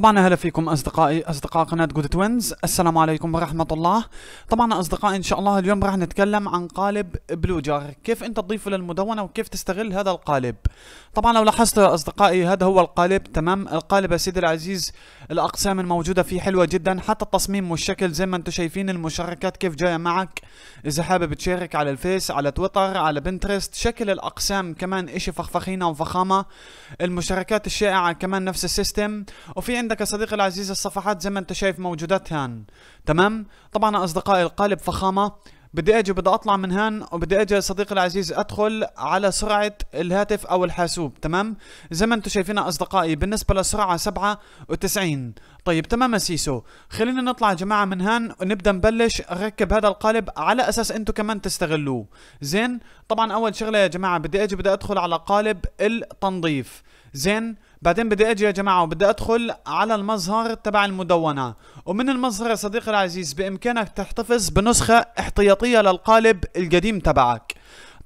طبعا اهلا فيكم اصدقائي اصدقاء قناه جود توينز السلام عليكم ورحمه الله طبعا اصدقائي ان شاء الله اليوم راح نتكلم عن قالب بلوجر كيف انت تضيفه للمدونه وكيف تستغل هذا القالب طبعا لو لاحظت اصدقائي هذا هو القالب تمام القالب يا سيدي العزيز الاقسام الموجوده فيه حلوه جدا حتى التصميم والشكل زي ما انتم شايفين المشاركات كيف جايه معك اذا حابب تشارك على الفيس على تويتر على بنترست شكل الاقسام كمان اشي فخفخينه وفخامه المشاركات الشائعه كمان نفس السيستم وفي عندك يا صديقي العزيز الصفحات زي ما انت شايف موجودات هان تمام طبعا اصدقائي القالب فخامه بدي اجي بدي اطلع من هان وبدي اجي صديقي العزيز ادخل على سرعه الهاتف او الحاسوب تمام زي ما انتم شايفين اصدقائي بالنسبه للسرعه 97 طيب تمام سيسو خلينا نطلع يا جماعه من هان ونبدا نبلش اركب هذا القالب على اساس انتم كمان تستغلوه زين طبعا اول شغله يا جماعه بدي اجي بدي ادخل على قالب التنظيف زين بعدين بدي اجي يا جماعه وبدي ادخل على المظهر تبع المدونه ومن المظهر يا صديقي العزيز بامكانك تحتفظ بنسخه احتياطيه للقالب القديم تبعك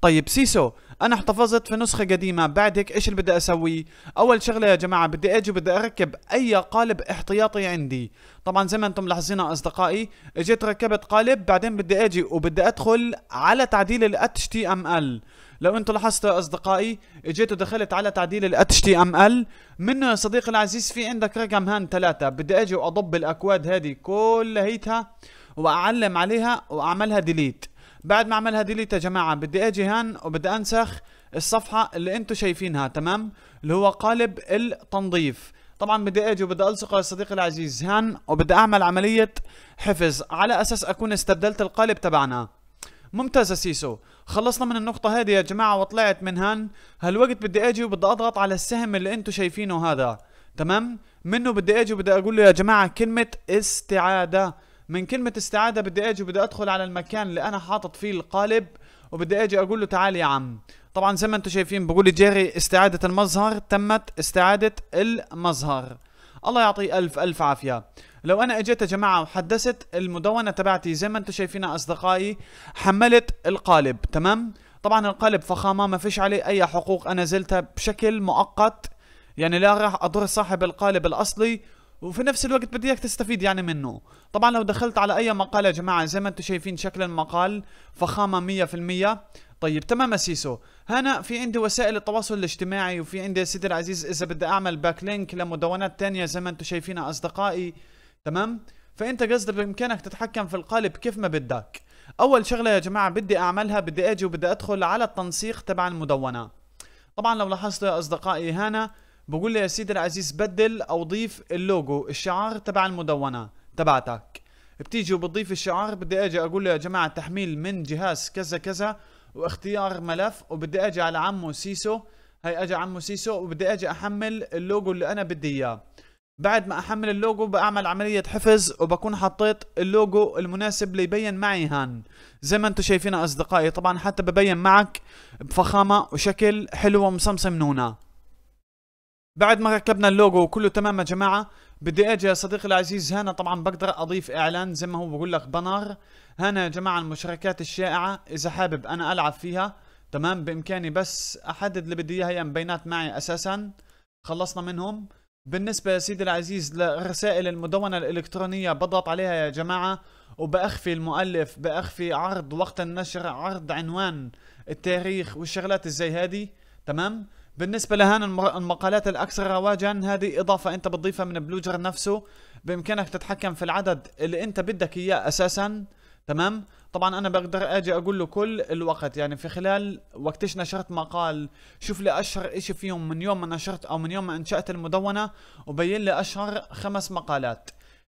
طيب سيسو انا احتفظت في نسخه قديمه بعد هيك ايش اللي بدي اسويه اول شغله يا جماعه بدي اجي بدي اركب اي قالب احتياطي عندي طبعا زي ما انتم ملاحظين اصدقائي اجيت ركبت قالب بعدين بدي اجي وبدي ادخل على تعديل ال HTML لو انتم لاحظتوا يا اصدقائي اجيت ودخلت على تعديل ال HTML منه يا صديقي العزيز في عندك رقم هان ثلاثة بدي اجي واضب الاكواد هذه كلها هيتها واعلم عليها واعملها ديليت بعد ما اعملها ديليت يا جماعه بدي اجي هان وبدي انسخ الصفحه اللي انتم شايفينها تمام اللي هو قالب التنظيف طبعا بدي اجي وبدي الصقه لصديقي العزيز هان وبدي اعمل عمليه حفظ على اساس اكون استبدلت القالب تبعنا ممتاز سيسو خلصنا من النقطة هذه يا جماعة وطلعت من هان هالوقت بدي اجي وبدي اضغط على السهم اللي انتم شايفينه هذا تمام منه بدي اجي وبدي اقول له يا جماعة كلمة استعادة من كلمة استعادة بدي اجي وبدي ادخل على المكان اللي انا حاطط فيه القالب وبدي اجي اقول له تعال يا عم طبعا زي ما انتم شايفين بقول لي جيري استعادة المظهر تمت استعادة المظهر الله يعطيه الف الف عافية لو انا اجيت يا جماعة وحدثت المدونة تبعتي زي ما انتم شايفينها اصدقائي حملت القالب تمام طبعا القالب فخامة ما فيش عليه اي حقوق انا زلتها بشكل مؤقت يعني لا راح اضر صاحب القالب الاصلي وفي نفس الوقت بدي اياك تستفيد يعني منه طبعا لو دخلت على اي مقال يا جماعه زي ما انتم شايفين شكل المقال فخامه 100% طيب تمام اسيسو سيسو هنا في عندي وسائل التواصل الاجتماعي وفي عندي يا سيدي العزيز اذا بدي اعمل باك لينك لمدونات تانية زي ما انتم شايفين اصدقائي تمام فانت قصدك بامكانك تتحكم في القالب كيف ما بدك اول شغله يا جماعه بدي اعملها بدي اجي وبدي ادخل على التنسيق تبع المدونه طبعا لو لاحظتوا يا اصدقائي هنا بقول لي يا سيدي العزيز بدل او ضيف اللوجو الشعار تبع المدونه تبعتك بتيجي وبتضيف الشعار بدي اجي اقول له يا جماعه تحميل من جهاز كذا كذا واختيار ملف وبدي اجي على عمو سيسو هي اجي عمو سيسو وبدي اجي احمل اللوجو اللي انا بدي اياه بعد ما احمل اللوجو بعمل عملية حفظ وبكون حطيت اللوجو المناسب اللي يبين معي هان زي ما انتم شايفين اصدقائي طبعا حتى ببين معك بفخامة وشكل حلو ومصمصم نونة بعد ما ركبنا اللوجو وكله تمام يا جماعه بدي اجي يا صديقي العزيز هنا طبعا بقدر اضيف اعلان زي ما هو بقول لك بنر هنا يا جماعه المشاركات الشائعه اذا حابب انا العب فيها تمام بامكاني بس احدد اللي بدي اياها هي بيانات معي اساسا خلصنا منهم بالنسبه يا سيدي العزيز لرسائل المدونه الالكترونيه بضغط عليها يا جماعه وبأخفي المؤلف بأخفي عرض وقت النشر عرض عنوان التاريخ والشغلات الزي هذه تمام بالنسبة لهان المقالات الأكثر رواجا هذه إضافة أنت بتضيفها من بلوجر نفسه بإمكانك تتحكم في العدد اللي أنت بدك إياه أساسا تمام طبعا أنا بقدر أجي أقول له كل الوقت يعني في خلال وقتش نشرت مقال شوف لي أشهر إشي فيهم من يوم ما نشرت أو من يوم ما أنشأت المدونة وبين لي أشهر خمس مقالات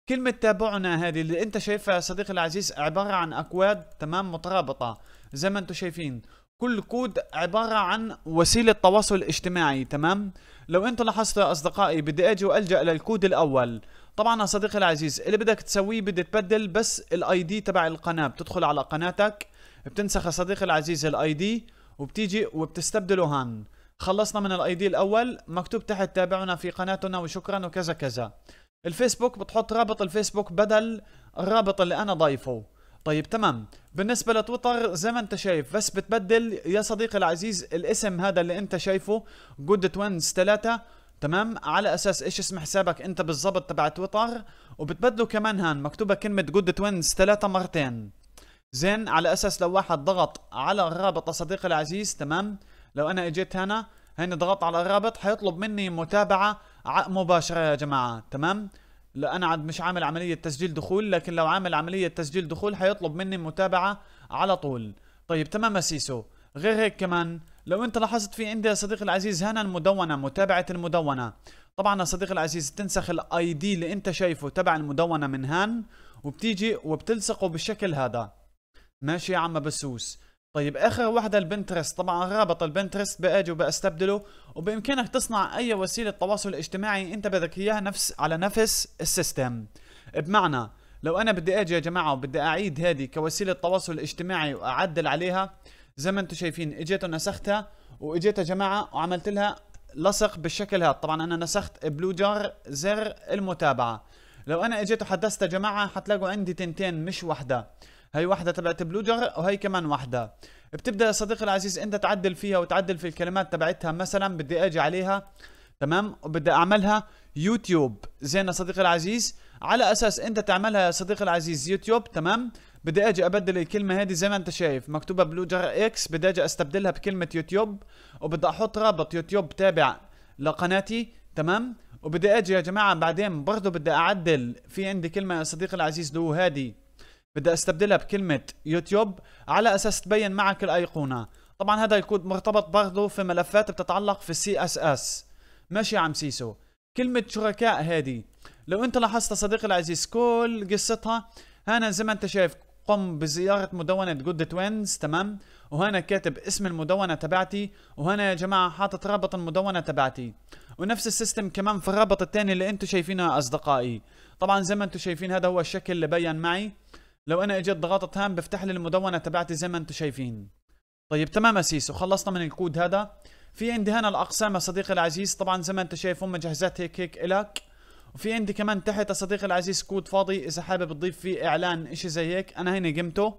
كلمة تابعنا هذه اللي أنت شايفها يا صديقي العزيز عبارة عن أكواد تمام مترابطة زي ما أنتم شايفين كل كود عبارة عن وسيلة تواصل اجتماعي تمام لو انتم لاحظتوا يا اصدقائي بدي اجي والجأ للكود الاول طبعا يا صديقي العزيز اللي بدك تسويه بدي تبدل بس الاي دي تبع القناة بتدخل على قناتك بتنسخ يا صديقي العزيز الاي دي وبتيجي وبتستبدله هان خلصنا من الاي دي الاول مكتوب تحت تابعونا في قناتنا وشكرا وكذا كذا الفيسبوك بتحط رابط الفيسبوك بدل الرابط اللي انا ضايفه طيب تمام بالنسبة لتويتر زي ما انت شايف بس بتبدل يا صديقي العزيز الاسم هذا اللي انت شايفه جود توينز 3 تمام على اساس ايش اسم حسابك انت بالضبط تبع تويتر وبتبدله كمان هان مكتوبة كلمة جود توينز 3 مرتين زين على اساس لو واحد ضغط على الرابط صديقي العزيز تمام لو انا اجيت هنا هنا ضغط على الرابط حيطلب مني متابعة مباشرة يا جماعة تمام لا انا مش عامل عمليه تسجيل دخول لكن لو عامل عمليه تسجيل دخول حيطلب مني متابعه على طول طيب تمام يا سيسو غير هيك كمان لو انت لاحظت في عندي يا صديقي العزيز هنا المدونه متابعه المدونه طبعا يا صديقي العزيز تنسخ الاي دي اللي انت شايفه تبع المدونه من هان وبتيجي وبتلصقه بالشكل هذا ماشي يا عم بسوس طيب اخر واحدة البنترست طبعا رابط البنترست باجي وبستبدله وبامكانك تصنع اي وسيلة تواصل اجتماعي انت بدك اياها نفس على نفس السيستم بمعنى لو انا بدي اجي يا جماعة وبدي اعيد هذه كوسيلة تواصل اجتماعي واعدل عليها زي ما انتم شايفين اجيت ونسختها واجيت يا جماعة وعملت لها لصق بالشكل هذا طبعا انا نسخت بلو جار زر المتابعة لو انا اجيت وحدثت يا جماعة حتلاقوا عندي تنتين مش واحدة هي واحدة تبعت بلوجر وهي كمان واحدة بتبدأ يا صديقي العزيز انت تعدل فيها وتعدل في الكلمات تبعتها مثلا بدي اجي عليها تمام وبدي اعملها يوتيوب زين يا صديقي العزيز على اساس انت تعملها يا صديقي العزيز يوتيوب تمام بدي اجي ابدل الكلمه هذه زي ما انت شايف مكتوبه بلوجر اكس بدي اجي استبدلها بكلمه يوتيوب وبدي احط رابط يوتيوب تابع لقناتي تمام وبدي اجي يا جماعه بعدين برضه بدي اعدل في عندي كلمه يا صديقي العزيز اللي هو بدي استبدلها بكلمة يوتيوب على اساس تبين معك الايقونة طبعا هذا الكود مرتبط برضه في ملفات بتتعلق في السي اس اس ماشي عم سيسو كلمة شركاء هذه لو انت لاحظت صديقي العزيز كل قصتها هنا زي ما انت شايف قم بزيارة مدونة جود توينز تمام وهنا كاتب اسم المدونة تبعتي وهنا يا جماعة حاطط رابط المدونة تبعتي ونفس السيستم كمان في الرابط التاني اللي انتم شايفينه يا اصدقائي طبعا زي ما انتم شايفين هذا هو الشكل اللي بين معي لو انا اجيت ضغطت هان بفتح لي المدونه تبعتي زي ما انتم شايفين طيب تمام يا سيسو خلصنا من الكود هذا في عندي هنا الاقسام يا صديقي العزيز طبعا زي ما انت شايف هم جهزات هيك هيك الك وفي عندي كمان تحت يا صديقي العزيز كود فاضي اذا حابب تضيف فيه اعلان اشي زي هيك انا هنا قمته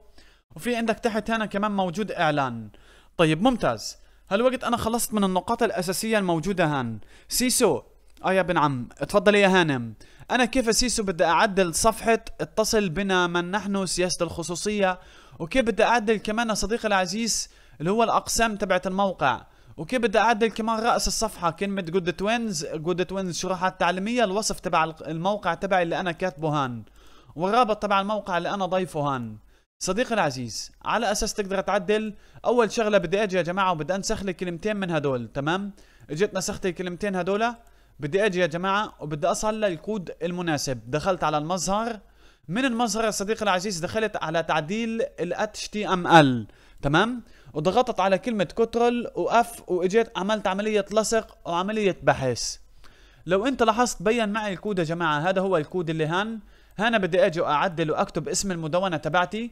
وفي عندك تحت هنا كمان موجود اعلان طيب ممتاز هالوقت انا خلصت من النقاط الاساسيه الموجوده هان سيسو اه يا ابن عم اتفضلي يا هانم انا كيف سيسو بدي اعدل صفحة اتصل بنا من نحن سياسة الخصوصية وكيف بدي اعدل كمان صديقي العزيز اللي هو الاقسام تبعت الموقع وكيف بدي اعدل كمان راس الصفحه كلمه جود توينز جود توينز شروحات تعليميه الوصف تبع الموقع تبعي اللي انا كاتبه هان والرابط تبع الموقع اللي انا ضيفه هان صديقي العزيز على اساس تقدر تعدل اول شغله بدي اجي يا جماعه وبدي انسخ لي كلمتين من هدول تمام اجيت نسخت الكلمتين هدول بدي اجي يا جماعه وبدي اصل للكود المناسب دخلت على المظهر من المظهر يا صديقي العزيز دخلت على تعديل ال HTML تمام وضغطت على كلمة كترول واف واجيت عملت عملية لصق وعملية بحث لو انت لاحظت بين معي الكود يا جماعة هذا هو الكود اللي هان هنا بدي اجي واعدل واكتب اسم المدونة تبعتي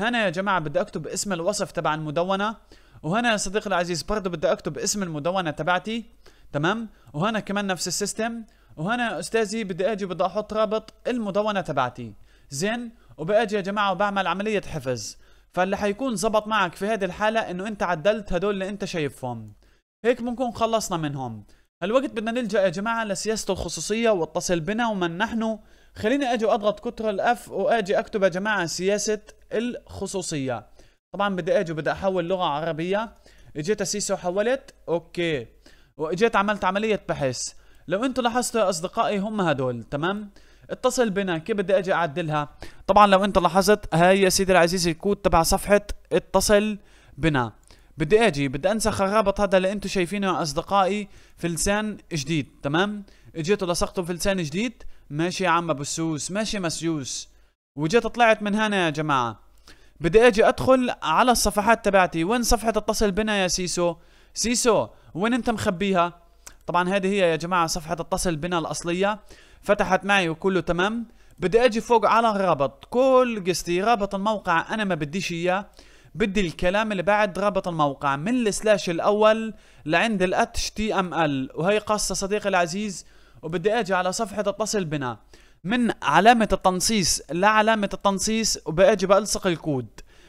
هنا يا جماعة بدي اكتب اسم الوصف تبع المدونة وهنا يا صديقي العزيز برضه بدي اكتب اسم المدونة تبعتي تمام وهنا كمان نفس السيستم وهنا استاذي بدي اجي بدي احط رابط المدونه تبعتي زين وباجي يا جماعه وبعمل عمليه حفظ فاللي حيكون زبط معك في هذه الحاله انه انت عدلت هدول اللي انت شايفهم هيك بنكون خلصنا منهم هالوقت بدنا نلجا يا جماعه لسياسه الخصوصيه واتصل بنا ومن نحن خليني اجي واضغط كنترول اف واجي اكتب يا جماعه سياسه الخصوصيه طبعا بدي اجي بدي احول لغه عربيه اجيت اسيسه وحولت اوكي واجيت عملت عملية بحث لو انتو لاحظتوا يا اصدقائي هم هدول تمام اتصل بنا كيف بدي اجي اعدلها طبعا لو انت لاحظت هاي يا سيدي العزيز الكود تبع صفحة اتصل بنا بدي اجي بدي انسخ الرابط هذا اللي انتم شايفينه يا اصدقائي في لسان جديد تمام اجيت ولصقته في لسان جديد ماشي يا عم ابو السوس ماشي مسيوس وجيت طلعت من هنا يا جماعه بدي اجي ادخل على الصفحات تبعتي وين صفحه اتصل بنا يا سيسو سيسو وين انت مخبيها طبعا هذه هي يا جماعه صفحه اتصل بنا الاصليه فتحت معي وكله تمام بدي اجي فوق على الرابط كل قصتي رابط الموقع انا ما بديش اياه بدي الكلام اللي بعد رابط الموقع من السلاش الاول لعند الاتش تي ام ال وهي قصه صديقي العزيز وبدي اجي على صفحه اتصل بنا من علامة التنصيص لعلامة التنصيص وباجي بلصق الكود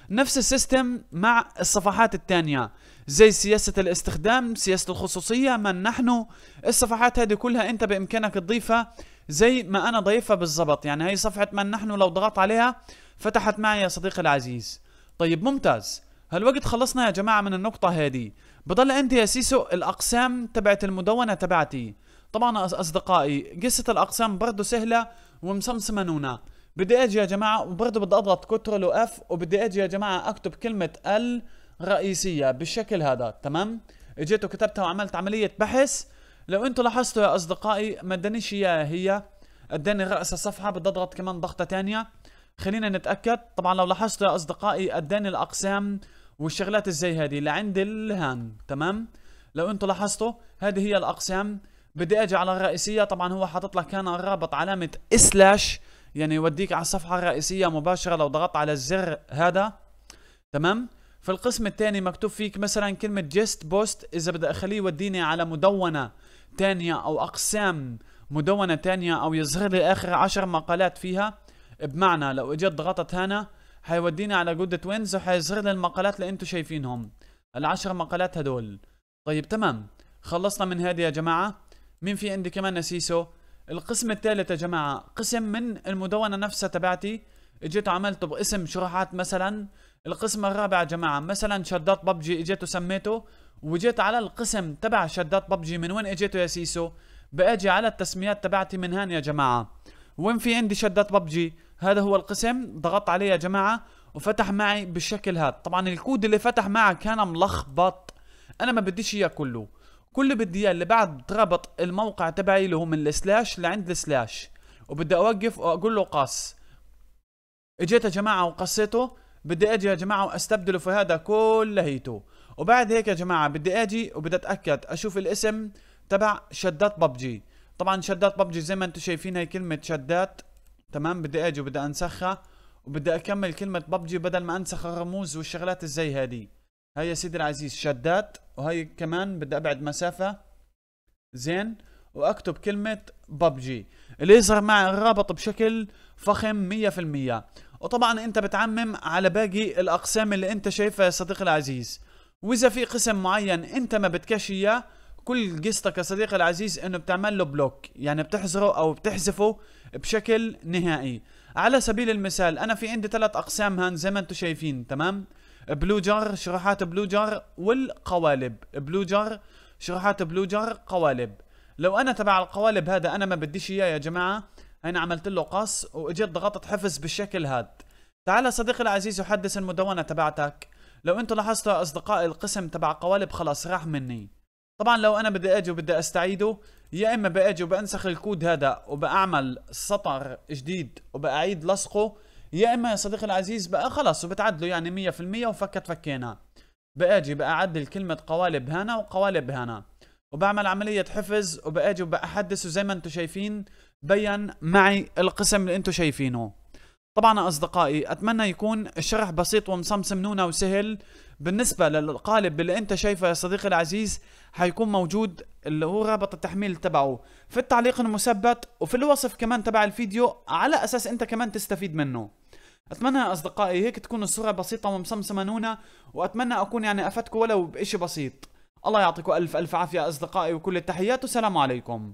نفس السيستم مع الصفحات الثانية زي سياسة الاستخدام سياسة الخصوصية من نحن الصفحات هذه كلها انت بامكانك تضيفها زي ما انا ضيفها بالضبط يعني هي صفحة من نحن لو ضغطت عليها فتحت معي يا صديقي العزيز طيب ممتاز هالوقت خلصنا يا جماعة من النقطة هذه بضل عندي يا سيسو الاقسام تبعت المدونة تبعتي طبعا اصدقائي قصة الاقسام برضه سهلة ومسمسمنونة بدي اجي يا جماعة وبرضه بدي اضغط و واف وبدي اجي يا جماعة اكتب كلمة ال رئيسيه بالشكل هذا تمام اجيت وكتبتها وعملت عمليه بحث لو انتو لاحظتوا يا اصدقائي ما ادانيش اياها هي اداني رأس الصفحه بدي اضغط كمان ضغطه ثانيه خلينا نتاكد طبعا لو لاحظتوا يا اصدقائي اداني الاقسام والشغلات الزي هذه لعند الهام تمام لو انتو لاحظتوا هذه هي الاقسام بدي اجي على الرئيسيه طبعا هو حاطط لك هنا الرابط علامه سلاش يعني يوديك على الصفحه الرئيسيه مباشره لو ضغطت على الزر هذا تمام في القسم الثاني مكتوب فيك مثلا كلمة جست بوست إذا بدي أخليه يوديني على مدونة تانية أو أقسام مدونة تانية أو يظهر لي آخر عشر مقالات فيها بمعنى لو إجيت ضغطت هنا حيوديني على جود توينز وحيظهر لي المقالات اللي أنتم شايفينهم العشر مقالات هدول طيب تمام خلصنا من هذه يا جماعة مين في عندي كمان نسيسو القسم الثالث يا جماعة قسم من المدونة نفسها تبعتي اجيت عملته باسم شروحات مثلا القسم الرابع يا جماعه مثلا شدات ببجي اجيت وسميته وجيت على القسم تبع شدات ببجي من وين اجيته يا سيسو باجي على التسميات تبعتي من هان يا جماعه وين في عندي شدات ببجي هذا هو القسم ضغطت عليه يا جماعه وفتح معي بالشكل هذا طبعا الكود اللي فتح معك كان ملخبط انا ما بديش اياه كله كل اللي بدي اياه اللي بعد ربط الموقع تبعي اللي هو من السلاش لعند السلاش وبدي اوقف واقول له قص اجيت يا جماعه وقصيته بدي اجي يا جماعه واستبدله في هذا كل وبعد هيك يا جماعه بدي اجي وبدي اتاكد اشوف الاسم تبع شدات ببجي طبعا شدات ببجي زي ما انتم شايفين هي كلمه شدات تمام بدي اجي وبدي انسخها وبدي اكمل كلمه ببجي بدل ما انسخ الرموز والشغلات الزي هذه هاي يا سيدي العزيز شدات وهي كمان بدي ابعد مسافه زين واكتب كلمه ببجي اللي يظهر معي الرابط بشكل فخم 100% وطبعا انت بتعمم على باقي الاقسام اللي انت شايفها يا صديقي العزيز واذا في قسم معين انت ما بدكش اياه كل قصتك يا صديقي العزيز انه بتعمل له بلوك يعني بتحظره او بتحذفه بشكل نهائي على سبيل المثال انا في عندي ثلاث اقسام هان زي ما انتم شايفين تمام بلوجر شروحات بلوجر والقوالب بلوجر شروحات بلوجر قوالب لو انا تبع القوالب هذا انا ما بديش اياه يا جماعه هنا عملت له قص واجيت ضغطت حفظ بالشكل هاد تعال صديقي العزيز وحدث المدونة تبعتك لو انتو لاحظتوا اصدقائي القسم تبع قوالب خلاص راح مني طبعا لو انا بدي اجي وبدي استعيده يا اما باجي وبنسخ الكود هذا وباعمل سطر جديد وباعيد لصقه يا اما يا صديقي العزيز بقى خلص وبتعدله يعني مية في المية وفكت فكينا باجي بأعدل كلمة قوالب هنا وقوالب هنا وبعمل عملية حفظ وباجي وبحدثه زي ما انتم شايفين بين معي القسم اللي انتم شايفينه طبعا اصدقائي اتمنى يكون الشرح بسيط ومصمصم نونة وسهل بالنسبة للقالب اللي انت شايفه يا صديقي العزيز حيكون موجود اللي هو رابط التحميل تبعه في التعليق المثبت وفي الوصف كمان تبع الفيديو على اساس انت كمان تستفيد منه اتمنى يا اصدقائي هيك تكون الصورة بسيطة ومصمصمة نونة واتمنى اكون يعني افدكم ولو بشيء بسيط الله يعطيكم الف الف عافية اصدقائي وكل التحيات والسلام عليكم